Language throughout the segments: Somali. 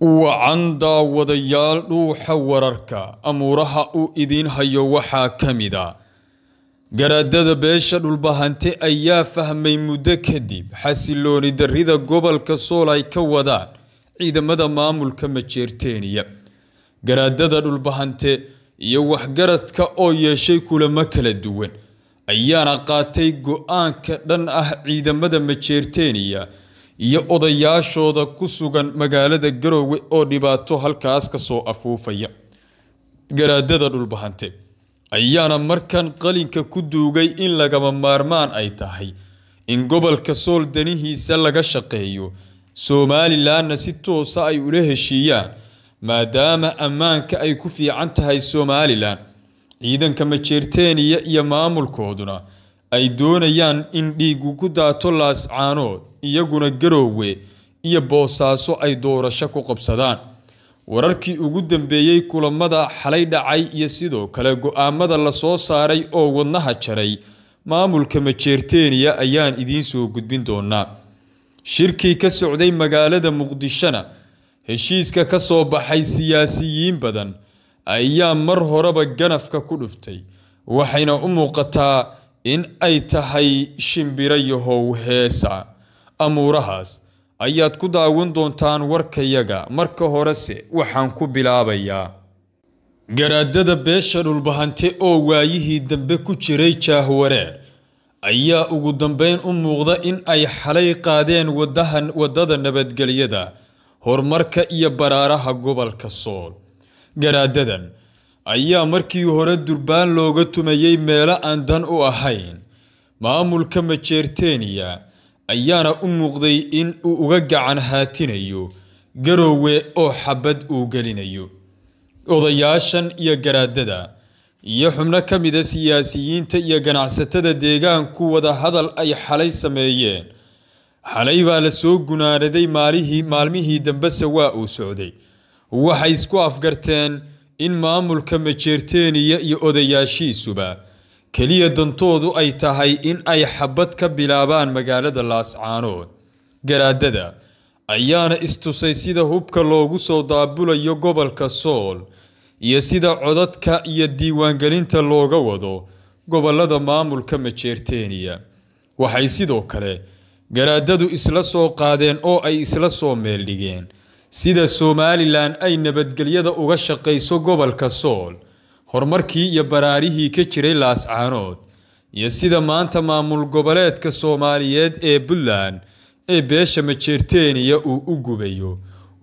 wacan daawadayaal dhuuxa wararka amuuraha uu idiin hayo waxaa ka mid a garaadada beesha dhulbahante ayaa fahmay muddo kadib xasilooni darrida gobolka sool ay ka wadaan ciidamada maamulka majeerteeniya garaadada dhulbahante iyo waxgaradka oo yeeshay kulamo kala duwan ayaana qaatay go-aanka dhan ah ciidamada majeerteeniya iyo odayaashooda ku sugan magaalada garoowe oo dhibaato halkaas ka soo afuufaya garaadada dhulbahante ayaana markan qalinka ku duugay in lagama maarmaan ay tahay in gobolka sool danihiisa laga shaqeeyo somalilanna si toosa ay ula heshiiyaan maadaama ammaanka ay ku fiican tahay somalilan ciidanka majeerteeniya iyo maamulkooduna ay doonayaan in dhiigu ku daato caanood iyaguna garoowe iyo boosaaso ay doorasho ku qabsadaan wararkii ugu dambeeyey kulamada xalay dhacay iyo sidoo kale go-aamada la soo saaray oo wadnaha jaray maamulka majeerteeniya ayaan idiin soo gudbin doonaa shirkii ka socday magaalada muqdishona heshiiska ka soo baxay siyaasiyiin badan ayaa mar horeba ganafka ku dhuftay waxayna u muuqataa in ay tahay yahow heesa amuurahaas ayaad ku daawan doontaan warkayaga marka horese waxaan ku bilaabayaa garaadada beesha dhulbahante oo waayihii dambe ku jiray jaahwareer ayaa ugu dambayn u muuqda in ay xalay qaadeen wadahan waddada nabadgelyada horumarka iyo baraaraha gobolka sool garaadadan ayaa markii hore durbaan looga tumayey meelo aan dan u ahayn maamulka majeerteniya ayaana u muuqday in uu uga gacan haatinayo garoowe oo xabad uu gelinayo odayaashan iyo garaadada iyo xubno ka mida ah siyaasiyiinta iyo ganacsatada deegaanku wada hadal ay xalay sameeyeen xalay baa la soo gunaanaday maalihii maalmihii dambese waa uu socday waxay isku afgarteen in maamulka majeerteeniya iyo odayaashiisuba keliya dantoodu ay tahay in ay xabad ka bilaabaan magaalada laascaanood garaadada ayaana istusay sida hubka loogu soo daabulayo gobolka sool iyo sida codadka iyo diiwaangelinta looga wado gobolada maamulka majeerteeniya waxay sidoo kale garaadadu isla soo qaadeen oo ay isla soo meel dhigeen sida somalilan ay nabadgelyada uga shaqayso gobolka sool horumarkii iyo baraarihii ka jiray laascaanood iyo sida maanta maamul goboleedka soomaaliyeed ee puntland ee beesha majeerteeniya uu u gubayo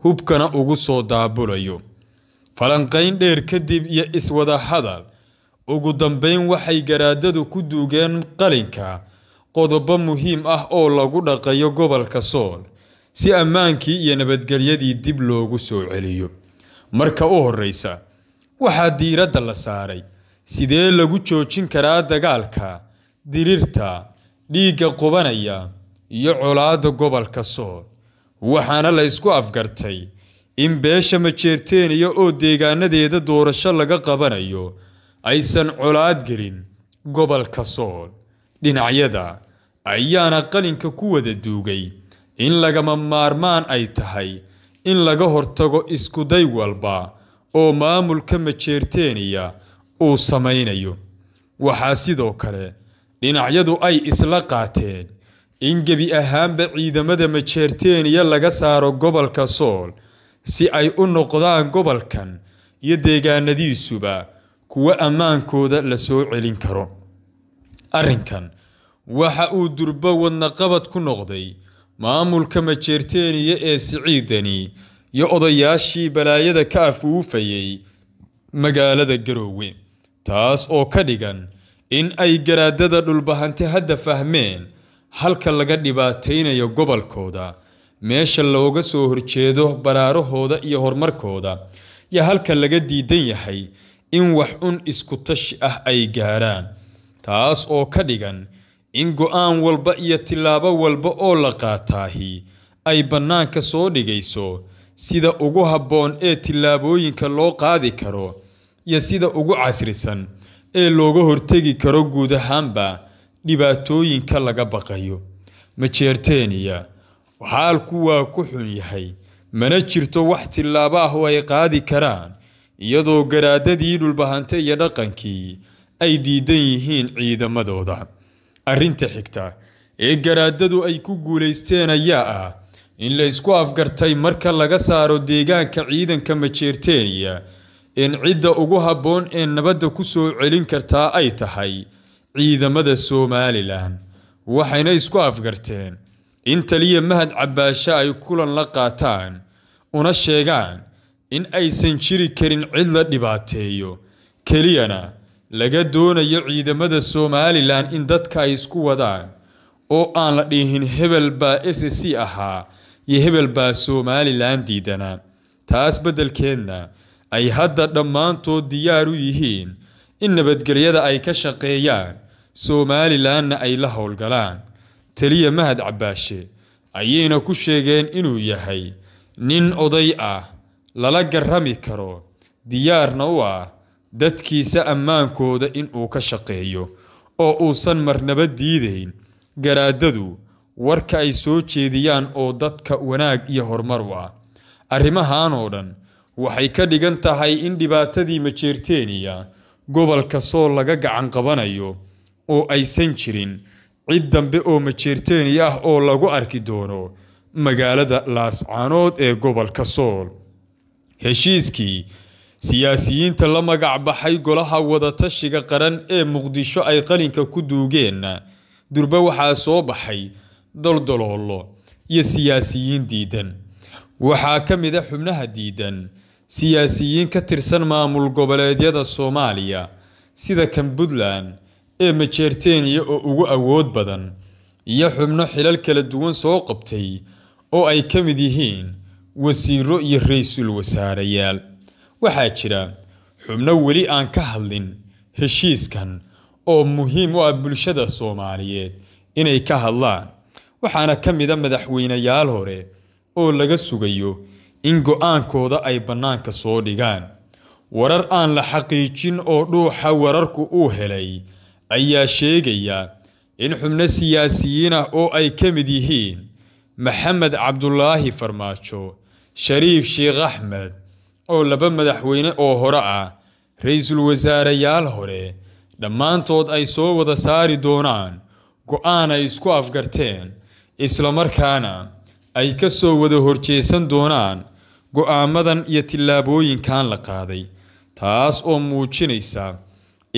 hubkana ugu soo daabulayo falanqayn dheer kadib iyo iswada hadal ugu dambeyn waxay garaadadu ku duugeen qalinka qodobo muhiim ah oo lagu dhaqayo gobolka sool si ammaankii iyo nabadgelyadii dib loogu soo celiyo marka u horraysa waxaa diiradda la saaray sidee lagu joojin karaa dagaalka dirirta dhiigga qubanaya iyo colaadda gobolka sool waxaana la ysku afgartay in beesha majeerteenaya oo deegaanadeeda doorasho laga qabanayo aysan colaad gelin gobolka sool dhinacyada ayaana qalinka ku wada duugay in lagama maarmaan ay tahay in laga hortago iskuday walba oo maamulka majeerteeniya uu samaynayo waxaa sidoo kale dhinacyadu ay isla qaateen in gebi ahaanba ciidamada majeerteeniya laga saaro gobolka sool si ay u noqdaan gobolkan iyo deegaanadiisuba kuwo ammaankooda la soo celin karo arrinkan waxa uu durbo qabad ku noqday maamulka majeerteeniya ee siciidani iyo odayaashii balaayada ka afuufayey magaalada garoowe taas oo ka dhigan in ay garaadada dhulbahanti hadda fahmeen halka laga dhibaataynayo gobolkooda meesha looga soo horjeedo baraarahooda iyo horumarkooda iyo halka laga diidan yahay in wax un isku tashi ah ay gaaraan taas oo ka dhigan in go'aan walba iyo tillaabo walba oo la qaataahi ay bannaanka soo dhigayso sida ugu habboon ee tillaabooyinka loo qaadi karo iyo sida ugu casrisan ee looga hortegi karo guud ahaanba dhibaatooyinka laga baqayo majeerteeniya waxaalku waa ku xun yahay mana jirto wax tillaabo ah oo ay qaadi karaan iyadoo garaadadii dhulbahante iyo dhaqankii ay diidan yihiin ciidamadooda arrinta xigta ee garaadadu ay ku guulaysteen ayaa ah in la isku afgartay marka laga saaro deegaanka ciidanka majeerteeniya in cidda ugu habboon ee nabadda ku soo celin kartaa ay tahay ciidamada somalilan waxayna isku afgarteen in taliya mahad cabaashe ay kulan la qaataan una sheegaan in aysan jiri karin cid la dhibaateeyo keliyana laga doonayo ciidamada somalilan in dadka ay isku wadaan oo aan la dhihin hebel baa s c ahaa iyo hebel baa somalilan diidana taas beddelkeedna ay hadda dhammaantood diyaar u yihiin in nabadgelyada ay ka shaqeeyaan somalilanna ay la howlgalaan taliya mahad cabaashe ayayna ku sheegeen inuu yahay nin oday ah lala garrami karo diyaarna u ah dadkiisa ammaankooda inuu ka shaqeeyo oo uusan marnaba diidayn garaadadu warka ay soo jeediyaan oo dadka wanaag iyo horumar ah arrimahan oo dhan waxay ka dhigan tahay in dhibaatadii majeerteeniya gobolka soo laga gacan qabanayo oo aysan jirin cid dambe oo majeerteeni ah oo lagu arki doono magaalada laascaanood ee gobolka sool heshiiskii siyaasiyiinta la magac baxay golaha wadatashiga qaran ee muqdisho ay qalinka ku duugeen durba waxaa soo baxay doldoloolo iyo siyaasiyiin diidan waxaa ka mid a xubnaha diidan siyaasiyiin ka tirsan maamul goboleedyada soomaaliya sida kan puntland ee majeerteniya oo ugu awood badan iyo xubno xilal kala duwan soo qabtay oo ay ka mid yihiin wasiiro iyo raiisul wasaarayaal waxaa jira xubno weli aan ka hadlin heshiiskan oo muhiim u ah bulshada soomaaliyeed inay ka hadlaan waxaana ka mida madaxweynayaal hore oo laga sugayo in go-aankooda ay bannaanka soo dhigaan warar aan la xaqiijin oo dhuuxa wararku uu helay ayaa sheegaya in xubno siyaasiyiin ah oo ay ka mid yihiin maxamed cabdulaahi farmaajo shariif sheekh axmed oo laba madaxweyne oo hore ah ra-iisul wasaarayaal hore dhammaantood ay soo wada saari doonaan go-aan ay isku afgarteen isla markaana ay ka soo wada horjeesan doonaan go-aamadan iyo tillaabooyinkan la qaaday taas oo muujinaysa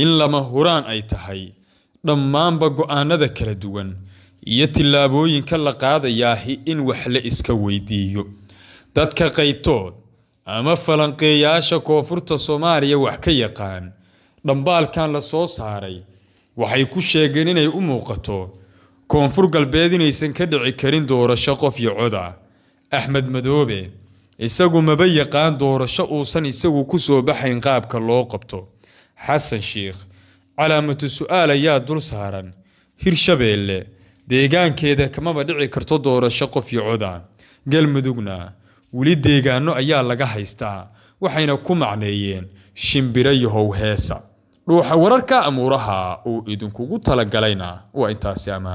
in lama huraan ay tahay dhammaanba go-aanada kala duwan iyo tillaabooyinka la qaadayaahi in wax la iska weydiiyo dadka qaybtood ama falanqeeyaasha koonfurta soomaaliya wax ka yaqaan dhambaalkan la soo saaray waxay ku sheegeen inay u muuqato koonfur galbeed inaysan ka dhici karin doorasho qof iyo coda axmed madoobe isagu maba yaqaan doorasho uusan isagu ku soo baxayn qaabka loo qabto xasan shiikh calaamatu su'aal ayaa dul saaran hirshabeelle deegaankeeda kamaba dhici karto doorasho qof iyo coda ah galmudugna weli deegaano ayaa laga haystaa waxayna ku macneeyeen shimbira yahow heesa dhuuxa wararka amuuraha uu idinkugu talagalayna waa intaasi amaan